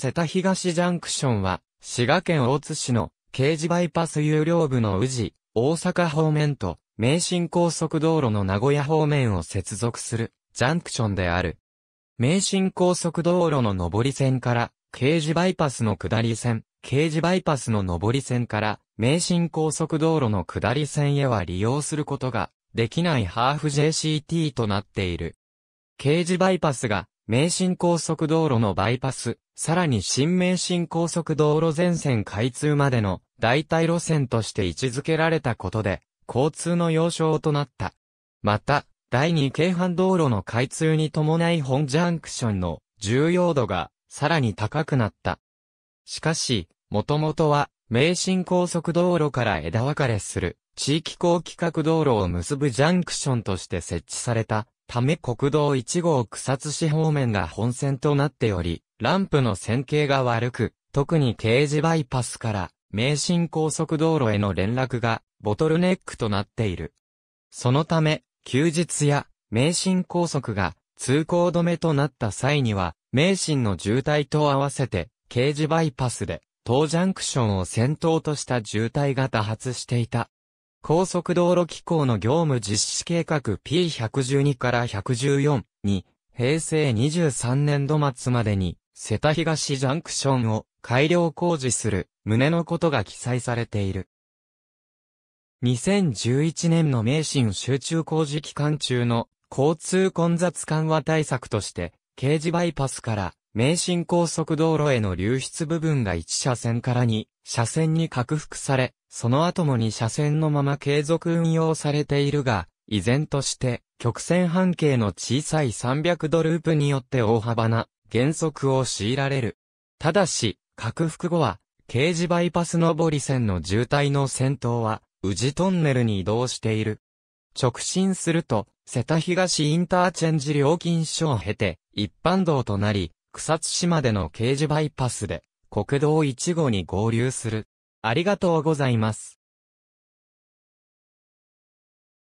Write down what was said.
瀬田東ジャンクションは、滋賀県大津市の刑事バイパス有料部の宇治、大阪方面と、名神高速道路の名古屋方面を接続する、ジャンクションである。名神高速道路の上り線から、刑事バイパスの下り線、刑事バイパスの上り線から、名神高速道路の下り線へは利用することが、できないハーフ JCT となっている。刑事バイパスが、名神高速道路のバイパス、さらに新名神高速道路全線開通までの代替路線として位置づけられたことで、交通の要衝となった。また、第二京阪道路の開通に伴い本ジャンクションの重要度がさらに高くなった。しかし、もともとは、名神高速道路から枝分かれする、地域高規格道路を結ぶジャンクションとして設置された、ため国道1号草津市方面が本線となっており、ランプの線形が悪く、特に刑事バイパスから名神高速道路への連絡がボトルネックとなっている。そのため、休日や名神高速が通行止めとなった際には、名神の渋滞と合わせて、刑事バイパスで、当ジャンクションを先頭とした渋滞が多発していた。高速道路機構の業務実施計画 P112 から114に、平成23年度末までに、瀬田東ジャンクションを改良工事する旨のことが記載されている。2011年の名神集中工事期間中の交通混雑緩和対策として、刑事バイパスから名神高速道路への流出部分が1車線から2車線に拡幅され、その後も2車線のまま継続運用されているが、依然として曲線半径の小さい300ドループによって大幅な減速を強いられる。ただし、拡幅後は、刑事バイパス上り線の渋滞の先頭は、宇治トンネルに移動している。直進すると、瀬田東インターチェンジ料金所を経て、一般道となり、草津市までの刑事バイパスで、国道1号に合流する。ありがとうございます。